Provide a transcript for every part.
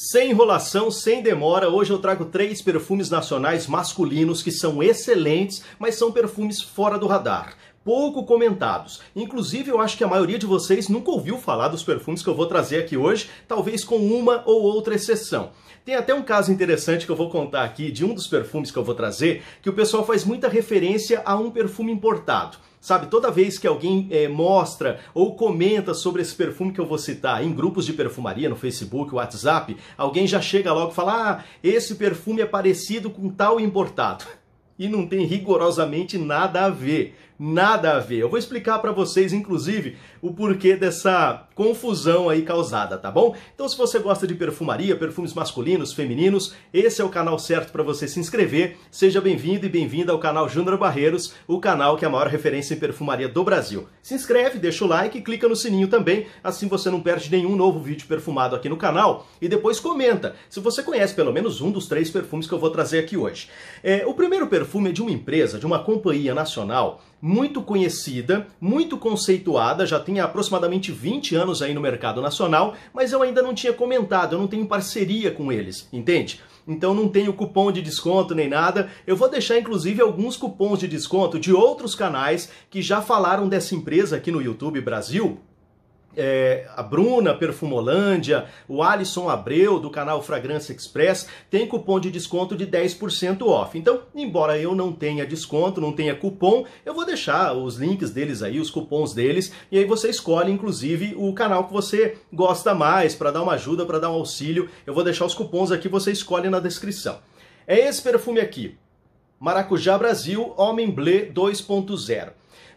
Sem enrolação, sem demora, hoje eu trago três perfumes nacionais masculinos que são excelentes, mas são perfumes fora do radar pouco comentados. Inclusive, eu acho que a maioria de vocês nunca ouviu falar dos perfumes que eu vou trazer aqui hoje, talvez com uma ou outra exceção. Tem até um caso interessante que eu vou contar aqui de um dos perfumes que eu vou trazer, que o pessoal faz muita referência a um perfume importado. Sabe, toda vez que alguém é, mostra ou comenta sobre esse perfume que eu vou citar em grupos de perfumaria, no Facebook, WhatsApp, alguém já chega logo e fala: Ah, esse perfume é parecido com tal importado. E não tem rigorosamente nada a ver nada a ver. Eu vou explicar para vocês, inclusive, o porquê dessa confusão aí causada, tá bom? Então, se você gosta de perfumaria, perfumes masculinos, femininos, esse é o canal certo para você se inscrever. Seja bem-vindo e bem-vinda ao canal Júnior Barreiros, o canal que é a maior referência em perfumaria do Brasil. Se inscreve, deixa o like e clica no sininho também, assim você não perde nenhum novo vídeo perfumado aqui no canal. E depois comenta se você conhece pelo menos um dos três perfumes que eu vou trazer aqui hoje. É, o primeiro perfume é de uma empresa, de uma companhia nacional, muito conhecida, muito conceituada, já tem aproximadamente 20 anos aí no mercado nacional, mas eu ainda não tinha comentado, eu não tenho parceria com eles, entende? Então não tenho cupom de desconto nem nada. Eu vou deixar inclusive alguns cupons de desconto de outros canais que já falaram dessa empresa aqui no YouTube Brasil, é, a Bruna Perfumolândia, o Alisson Abreu do canal Fragrância Express, tem cupom de desconto de 10% off. Então, embora eu não tenha desconto, não tenha cupom, eu vou deixar os links deles aí, os cupons deles, e aí você escolhe inclusive o canal que você gosta mais para dar uma ajuda, para dar um auxílio. Eu vou deixar os cupons aqui, você escolhe na descrição. É esse perfume aqui, Maracujá Brasil Homem Blé 2.0.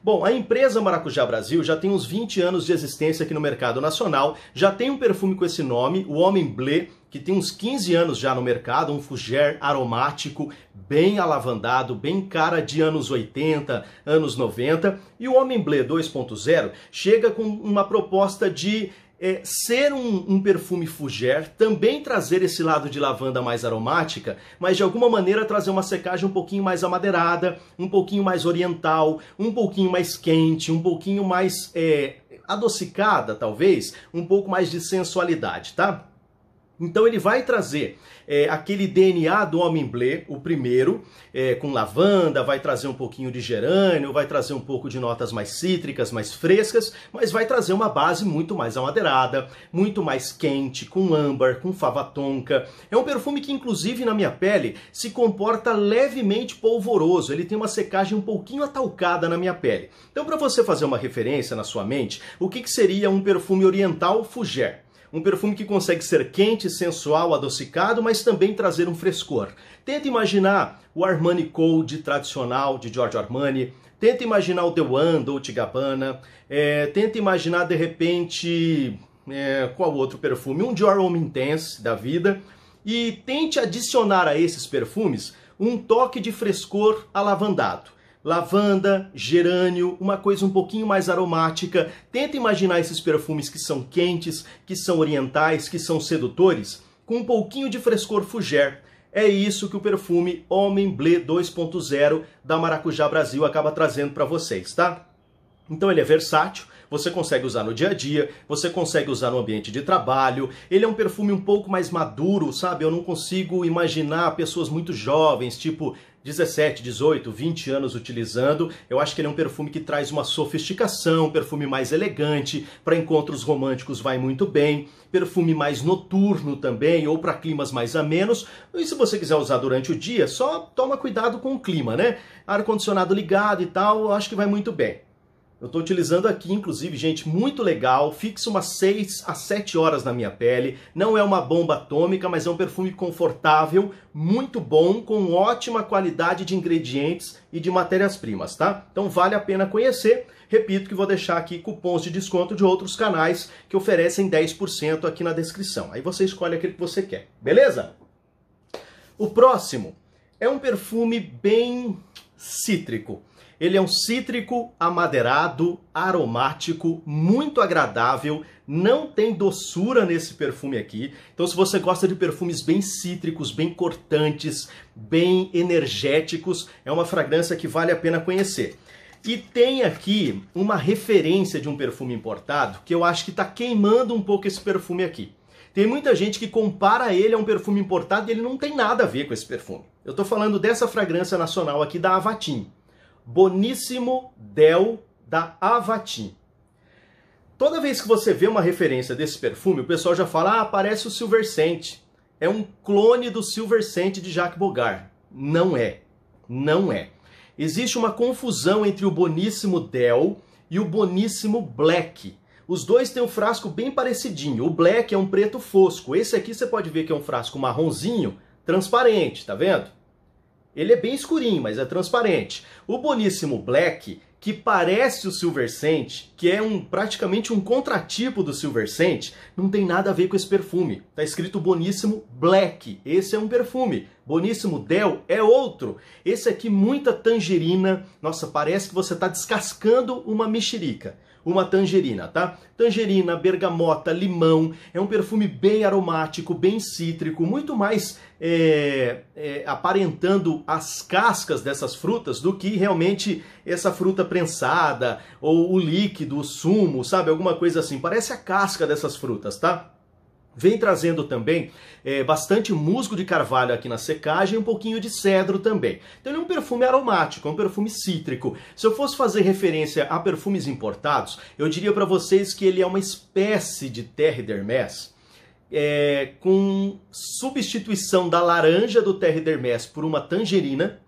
Bom, a empresa Maracujá Brasil já tem uns 20 anos de existência aqui no mercado nacional, já tem um perfume com esse nome, o Homem Blé, que tem uns 15 anos já no mercado, um fougère aromático, bem alavandado, bem cara de anos 80, anos 90, e o Homem Blé 2.0 chega com uma proposta de é, ser um, um, perfume fougère, também trazer esse lado de lavanda mais aromática, mas de alguma maneira trazer uma secagem um pouquinho mais amadeirada, um pouquinho mais oriental, um pouquinho mais quente, um pouquinho mais é, adocicada, talvez, um pouco mais de sensualidade, tá? Então ele vai trazer é, aquele DNA do homem blé, o primeiro, é, com lavanda, vai trazer um pouquinho de gerânio, vai trazer um pouco de notas mais cítricas, mais frescas, mas vai trazer uma base muito mais amadeirada, muito mais quente, com âmbar, com fava tonka. É um perfume que inclusive na minha pele se comporta levemente polvoroso, ele tem uma secagem um pouquinho atalcada na minha pele. Então para você fazer uma referência na sua mente, o que, que seria um perfume oriental Fougère? Um perfume que consegue ser quente, sensual, adocicado, mas também trazer um frescor. Tenta imaginar o Armani Code tradicional de Giorgio Armani, tenta imaginar o The One, Dolce Gabbana, é, tenta imaginar de repente é, qual outro perfume, um Dior Homme Intense da vida, e tente adicionar a esses perfumes um toque de frescor alavandado lavanda, gerânio, uma coisa um pouquinho mais aromática. Tenta imaginar esses perfumes que são quentes, que são orientais, que são sedutores, com um pouquinho de frescor fougère. É isso que o perfume Homem Blé 2.0 da Maracujá Brasil acaba trazendo para vocês, tá? Então ele é versátil, você consegue usar no dia a dia, você consegue usar no ambiente de trabalho. Ele é um perfume um pouco mais maduro, sabe? Eu não consigo imaginar pessoas muito jovens, tipo 17, 18, 20 anos utilizando, eu acho que ele é um perfume que traz uma sofisticação, um perfume mais elegante, para encontros românticos vai muito bem, perfume mais noturno também, ou para climas mais amenos. E se você quiser usar durante o dia, só toma cuidado com o clima, né? Ar-condicionado ligado e tal, eu acho que vai muito bem. Eu estou utilizando aqui, inclusive, gente, muito legal. Fixa umas 6 a 7 horas na minha pele. Não é uma bomba atômica, mas é um perfume confortável, muito bom, com ótima qualidade de ingredientes e de matérias-primas, tá? Então vale a pena conhecer. Repito que vou deixar aqui cupons de desconto de outros canais que oferecem 10% aqui na descrição. Aí você escolhe aquele que você quer, beleza? O próximo é um perfume bem cítrico. Ele é um cítrico amadeirado, aromático, muito agradável, não tem doçura nesse perfume aqui. Então se você gosta de perfumes bem cítricos, bem cortantes, bem energéticos, é uma fragrância que vale a pena conhecer. E tem aqui uma referência de um perfume importado que eu acho que está queimando um pouco esse perfume aqui. Tem muita gente que compara ele a um perfume importado e ele não tem nada a ver com esse perfume. Eu estou falando dessa fragrância nacional aqui da Avatim. Boníssimo Del da Avatim. Toda vez que você vê uma referência desse perfume, o pessoal já fala, ah, parece o Silver Scent. É um clone do Silver Scent de Jacques Bogart. Não é. Não é. Existe uma confusão entre o boníssimo Del e o boníssimo Black. Os dois têm um frasco bem parecidinho. O Black é um preto fosco. Esse aqui você pode ver que é um frasco marronzinho, transparente, tá vendo? Ele é bem escurinho, mas é transparente. O Boníssimo Black, que parece o Silver que é um praticamente um contratipo do Silver não tem nada a ver com esse perfume. Tá escrito Boníssimo Black. Esse é um perfume. Boníssimo Del é outro. Esse aqui muita tangerina. Nossa, parece que você está descascando uma mexerica uma tangerina, tá? Tangerina, bergamota, limão, é um perfume bem aromático, bem cítrico, muito mais é, é, aparentando as cascas dessas frutas do que realmente essa fruta prensada, ou o líquido, o sumo, sabe? Alguma coisa assim, parece a casca dessas frutas, tá? Vem trazendo também é, bastante musgo de carvalho aqui na secagem e um pouquinho de cedro também. Então ele é um perfume aromático, é um perfume cítrico. Se eu fosse fazer referência a perfumes importados, eu diria para vocês que ele é uma espécie de Terre d'Hermès, é, eh, com substituição da laranja do Terre d'Hermès por uma tangerina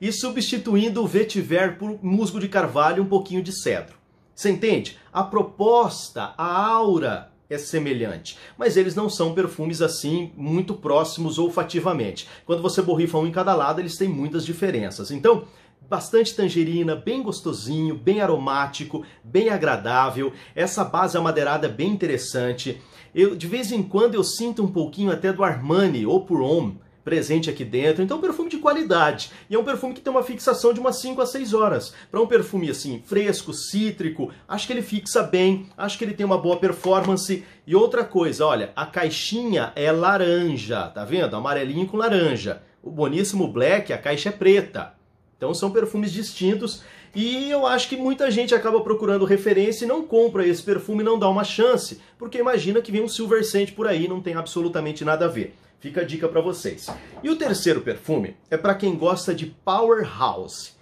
e substituindo o vetiver por musgo de carvalho e um pouquinho de cedro. Você entende? A proposta, a aura é semelhante, mas eles não são perfumes assim muito próximos olfativamente. Quando você borrifa um em cada lado, eles têm muitas diferenças. Então, bastante tangerina, bem gostosinho, bem aromático, bem agradável. Essa base amadeirada é bem interessante. Eu de vez em quando eu sinto um pouquinho até do Armani ou Homme presente aqui dentro. Então, é um perfume de qualidade. E é um perfume que tem uma fixação de umas 5 a 6 horas. Para um perfume assim, fresco, cítrico, acho que ele fixa bem, acho que ele tem uma boa performance. E outra coisa, olha, a caixinha é laranja, tá vendo? Amarelinho com laranja. O Boníssimo Black, a caixa é preta. Então são perfumes distintos e eu acho que muita gente acaba procurando referência e não compra esse perfume, não dá uma chance, porque imagina que vem um Silver Scent por aí, não tem absolutamente nada a ver. Fica a dica para vocês. E o terceiro perfume é para quem gosta de powerhouse.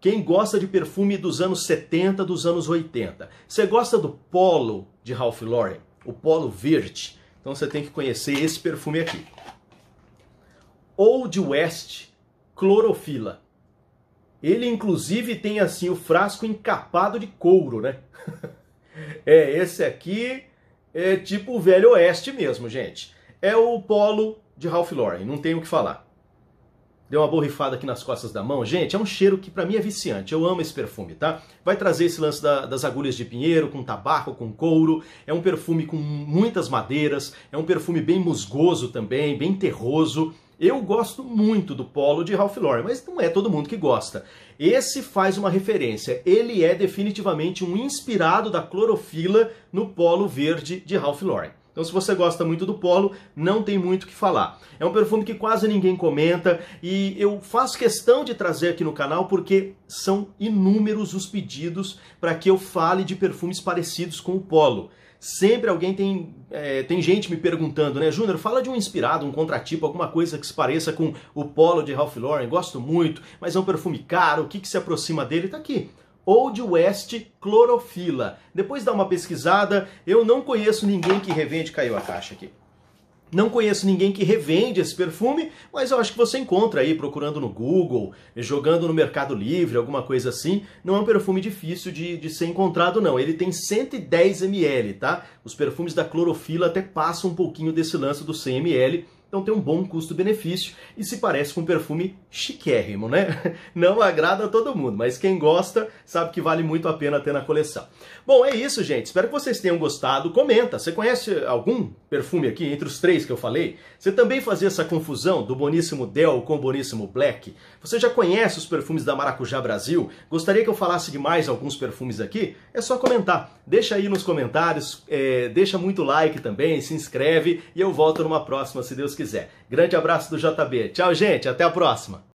Quem gosta de perfume dos anos 70, dos anos 80. Você gosta do Polo de Ralph Lauren, o Polo Verde. Então você tem que conhecer esse perfume aqui. Old West Clorofila. Ele inclusive tem assim o frasco encapado de couro, né? é, esse aqui é tipo o velho oeste mesmo, gente é o polo de Ralph Lauren, não tenho o que falar. Deu uma borrifada aqui nas costas da mão. Gente, é um cheiro que para mim é viciante. Eu amo esse perfume, tá? Vai trazer esse lance da, das agulhas de pinheiro, com tabaco, com couro. É um perfume com muitas madeiras. É um perfume bem musgoso também, bem terroso. Eu gosto muito do polo de Ralph Lauren, mas não é todo mundo que gosta. Esse faz uma referência. Ele é definitivamente um inspirado da clorofila no polo verde de Ralph Lauren. Então, se você gosta muito do Polo, não tem muito o que falar. É um perfume que quase ninguém comenta e eu faço questão de trazer aqui no canal porque são inúmeros os pedidos para que eu fale de perfumes parecidos com o Polo. Sempre alguém tem, é, tem gente me perguntando, né, Júnior, fala de um inspirado, um contratipo, alguma coisa que se pareça com o Polo de Ralph Lauren, gosto muito, mas é um perfume caro, o que, que se aproxima dele? Tá aqui Old West Clorofila. Depois dá uma pesquisada, eu não conheço ninguém que revende, caiu a caixa aqui. Não conheço ninguém que revende esse perfume, mas eu acho que você encontra aí procurando no Google, jogando no Mercado Livre, alguma coisa assim. Não é um perfume difícil de, de ser encontrado, não. Ele tem 110 ml, tá? Os perfumes da clorofila até passam um pouquinho desse lance do 100 ml, então tem um bom custo-benefício e se parece com um perfume chiquérrimo, né? Não agrada a todo mundo, mas quem gosta sabe que vale muito a pena ter na coleção. Bom, é isso, gente. Espero que vocês tenham gostado. Comenta, você conhece algum perfume aqui entre os três que eu falei? Você também fazia essa confusão do Boníssimo Del com o Boníssimo Black? Você já conhece os perfumes da Maracujá Brasil? Gostaria que eu falasse de mais alguns perfumes aqui? É só comentar. Deixa aí nos comentários, é, deixa muito like também, se inscreve e eu volto numa próxima, se Deus quiser quiser. Grande abraço do JB. Tchau, gente. Até a próxima.